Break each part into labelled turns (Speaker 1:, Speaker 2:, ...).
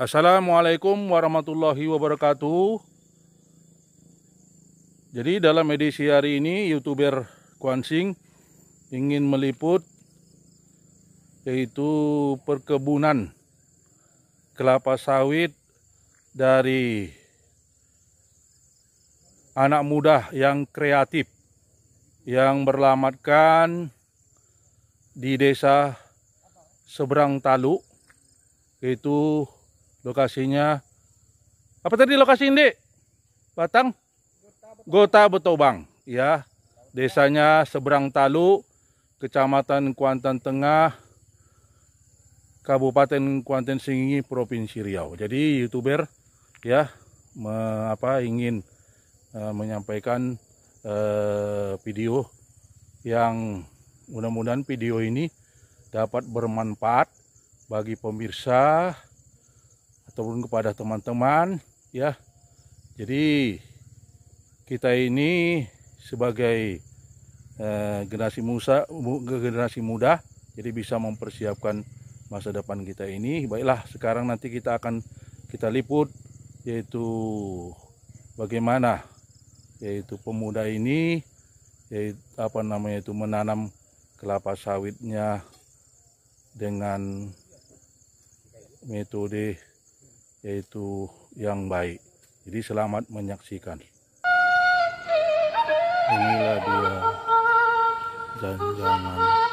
Speaker 1: Assalamualaikum warahmatullahi wabarakatuh. Jadi dalam edisi hari ini youtuber Sing ingin meliput yaitu perkebunan kelapa sawit dari anak muda yang kreatif yang berlamatkan di desa Seberang Talu yaitu Lokasinya apa tadi lokasi ini Batang? Gota Betobang, ya. Desanya seberang Talu, Kecamatan Kuantan Tengah, Kabupaten Kuantan singgi Provinsi Riau. Jadi youtuber ya me, apa ingin uh, menyampaikan uh, video yang mudah-mudahan video ini dapat bermanfaat bagi pemirsa turun kepada teman-teman ya. Jadi kita ini sebagai eh, generasi Musa generasi muda jadi bisa mempersiapkan masa depan kita ini. Baiklah, sekarang nanti kita akan kita liput yaitu bagaimana yaitu pemuda ini yaitu apa namanya itu menanam kelapa sawitnya dengan metode yaitu yang baik. Jadi selamat menyaksikan. Inilah dia dan -jangan.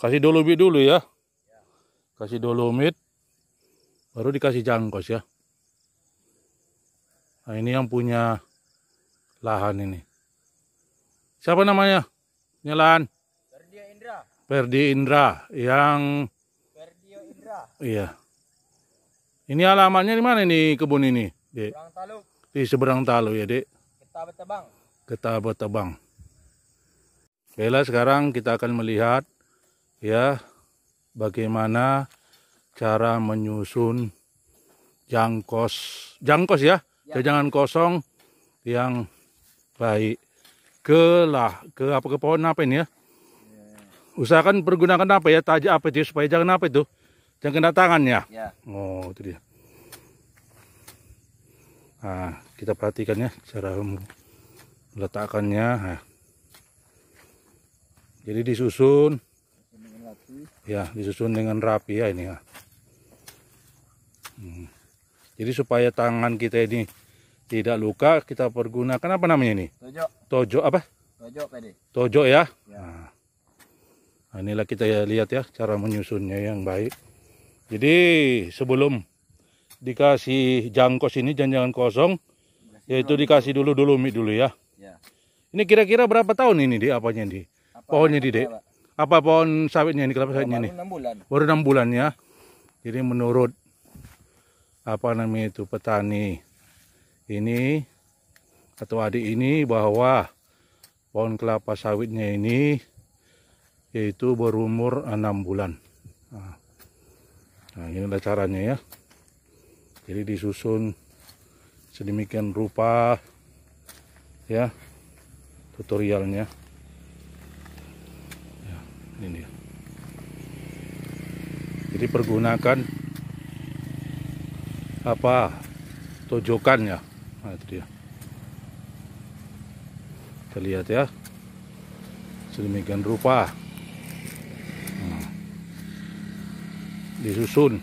Speaker 1: Kasih dolomit dulu ya. Kasih dolomit. Baru dikasih jangkos ya. Nah ini yang punya lahan ini. Siapa namanya? ini lahan? Perdi Indra. Perdi Indra. Yang... Perdi Indra. Iya. Ini alamannya di mana ini kebun ini? Dek? Di seberang Talu ya, Dek. Ketabat Tebang. Ketabat Tebang. Baiklah sekarang kita akan melihat ya bagaimana cara menyusun jangkos jangkos ya, ya. jangan kosong yang baik ke lah ke apa ke pohon apa ini ya, ya. usahakan pergunakan apa ya tajam apa itu supaya jangan apa itu jangan kena tangannya ya. oh itu dia nah kita perhatikan ya cara meletakkannya nah. jadi disusun ya disusun dengan rapi ya ini ya hmm. jadi supaya tangan kita ini tidak luka kita pergunakan apa namanya ini tojo tojo apa tojo tojo ya, ya. Nah. nah, inilah kita ya lihat ya cara menyusunnya yang baik jadi sebelum dikasih jangkos ini jangan-jangan kosong yaitu dikasih dulu dulu mie dulu ya. ya. Ini kira-kira berapa tahun ini di apanya di? Apa pohonnya di, Dek? apa pohon sawitnya ini kelapa sawitnya ini? Baru enam bulan. ya. Jadi menurut apa namanya itu petani ini atau adik ini bahwa pohon kelapa sawitnya ini yaitu berumur enam bulan. Nah, nah ini caranya ya. Jadi disusun sedemikian rupa ya tutorialnya ini jadi pergunakan apa tojokannya nah itu dia kita lihat ya sedemikian rupa nah, disusun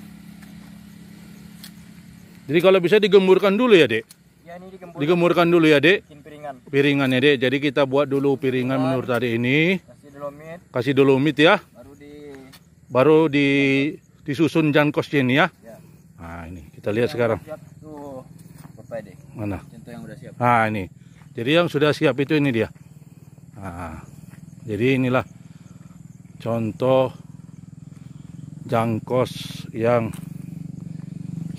Speaker 1: jadi kalau bisa digemburkan dulu ya dek Ya, ini digemburkan. digemburkan dulu ya, Dek. piringan. piringannya Dek. Jadi kita buat dulu piringan nah. menurut hari ini. Ya dolomit. Kasih dolomit ya. Baru di baru di disusun jangkos ini ya. ya. Nah, ini kita lihat sekarang. Siap tuh. deh. Mana? Contoh yang udah siap. Nah, ini. Jadi yang sudah siap itu ini dia. Nah, jadi inilah contoh jangkos yang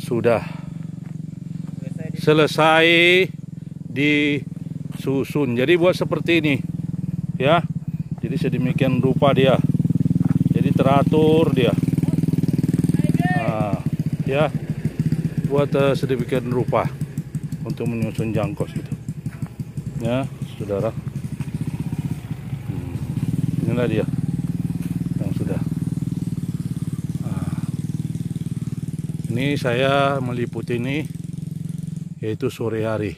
Speaker 1: sudah selesai disusun. Jadi buat seperti ini, ya jadi sedemikian rupa dia jadi teratur dia nah, ya buat uh, sedemikian rupa untuk menyusun jangkos gitu ya saudara hmm, inilah dia yang sudah nah, ini saya meliput ini yaitu sore hari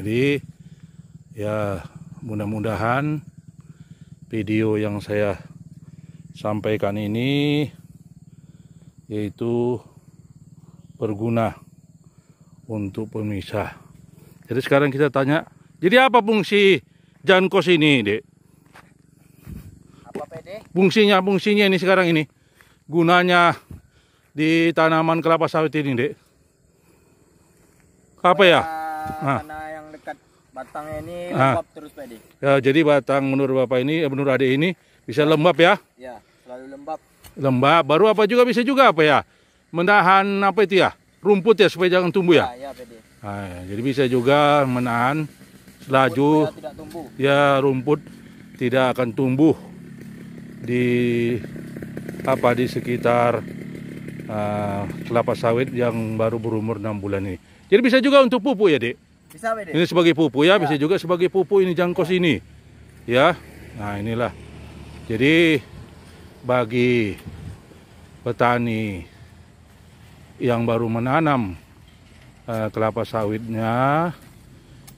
Speaker 1: Jadi ya mudah-mudahan video yang saya sampaikan ini yaitu berguna untuk pemisah. Jadi sekarang kita tanya, jadi apa fungsi jankos ini, Dek? Fungsinya, fungsinya ini sekarang ini. Gunanya di tanaman kelapa sawit ini, Dek. Apa ya? Nah. Batangnya ini lembab ah. terus Pak Ya, jadi batang menurut Bapak ini, eh, menurut adik ini bisa lembab ya? Ya, selalu lembab. Lembab, baru apa juga bisa juga apa ya? Menahan apa itu ya? Rumput ya supaya jangan tumbuh ya? Ya, ya Nah, jadi bisa juga menahan selaju tumbuh. ya rumput tidak akan tumbuh di apa di sekitar uh, kelapa sawit yang baru berumur enam bulan ini. Jadi bisa juga untuk pupuk ya, Dek? Bisa, Pak Ini sebagai pupuk ya, ya, bisa ya. juga sebagai pupuk ini jangkos ya. ini. Ya. Nah, inilah. Jadi bagi petani yang baru menanam uh, kelapa sawitnya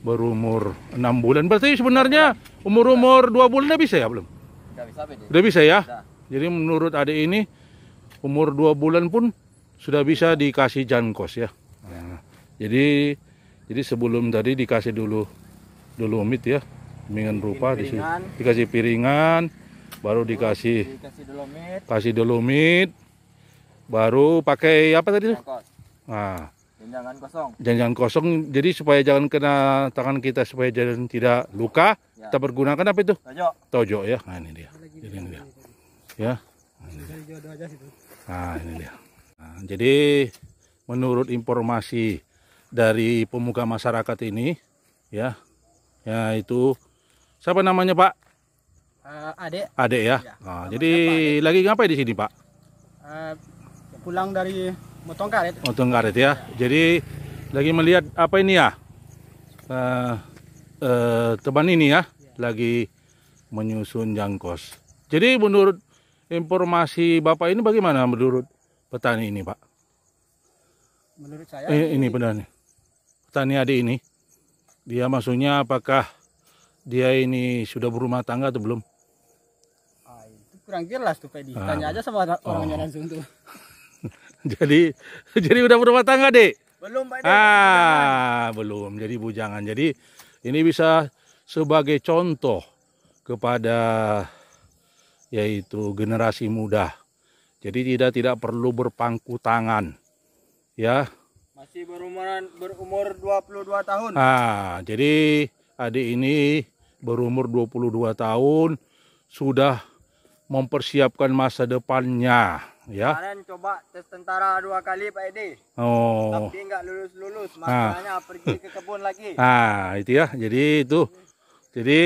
Speaker 1: berumur 6 bulan. Berarti sebenarnya ya. umur-umur 2 bulan udah bisa ya belum? Udah bisa, Pak. Udah bisa ya? Jadi menurut adik ini umur 2 bulan pun sudah bisa dikasih jangkos ya. Nah, jadi jadi sebelum tadi dikasih dulu dolomit ya, bimbingan rupa di sini dikasih piringan, baru dikasih dolomit, kasih dolomit, baru pakai apa tadi? tuh? Nah, jangan kosong. Jangan kosong. Jadi supaya jangan kena tangan kita supaya jangan tidak luka, ya. kita pergunakan apa itu? Tojo. Tojo ya. Nah, ini dia. Jadi ini dia. Ya. Ini dia. Nah, ini dia. Nah, jadi menurut informasi dari pemuka masyarakat ini ya yaitu siapa namanya Pak? Uh, eh, adek Ade ya. ya nah, jadi adek. lagi ngapain di sini Pak? Uh, pulang dari motong karet. Motong karet ya. ya. Jadi lagi melihat apa ini ya? Uh, uh, teman ini ya, ya. lagi menyusun jangkos. Jadi menurut informasi Bapak ini bagaimana menurut petani ini Pak? Menurut saya eh, ini, ini benar nih tani adik ini dia maksudnya apakah dia ini sudah berumah tangga atau belum ah, itu kurang jelas tuh Pedi ah. tanya aja sama orangnya oh. langsung tuh jadi jadi udah berumah tangga dek belum Pak ah belum jadi bujangan jadi ini bisa sebagai contoh kepada yaitu generasi muda jadi tidak tidak perlu berpangku tangan ya masih berumuran berumur 22 tahun. Ah, jadi adik ini berumur 22 tahun sudah mempersiapkan masa depannya ya. Kemarin coba tes tentara dua kali Pak Edi. Oh. Tapi nggak lulus-lulus, makanya ah. pergi ke kebun lagi. Ah, itu ya. Jadi itu. Jadi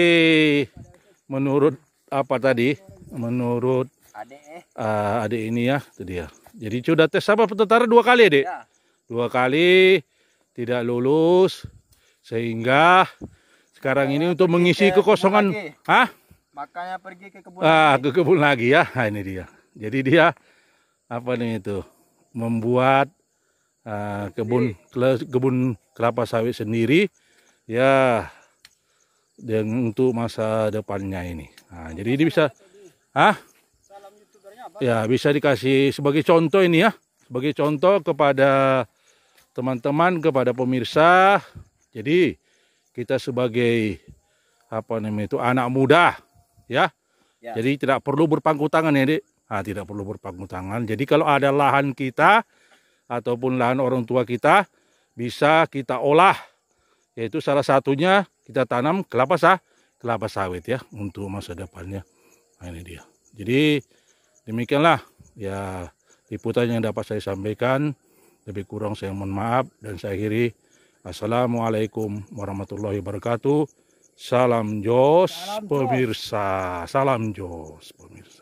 Speaker 1: menurut apa tadi? Menurut adik eh. uh, adik ini ya, itu dia. Jadi sudah tes apa tentara dua kali, Dek? Ya dua kali tidak lulus sehingga sekarang ini untuk mengisi kekosongan ah Makanya pergi ke kebun ah, ke kebun lagi ya. Nah, ini dia. Jadi dia apa nih itu? Membuat uh, kebun kebun kelapa sawit sendiri ya dan untuk masa depannya ini. Nah, jadi ini bisa ah Ya, bisa dikasih sebagai contoh ini ya. Sebagai contoh kepada teman-teman kepada pemirsa. Jadi kita sebagai apa namanya itu anak muda ya. ya. Jadi tidak perlu berpangku tangan ya, dek Nah, tidak perlu berpangku tangan. Jadi kalau ada lahan kita ataupun lahan orang tua kita bisa kita olah yaitu salah satunya kita tanam kelapa sah, kelapa sawit ya untuk masa depannya. Nah, ini dia. Jadi demikianlah ya liputan yang dapat saya sampaikan. Lebih kurang saya mohon maaf dan saya akhiri. Assalamualaikum warahmatullahi wabarakatuh. Salam Jos pemirsa. Salam Jos pemirsa.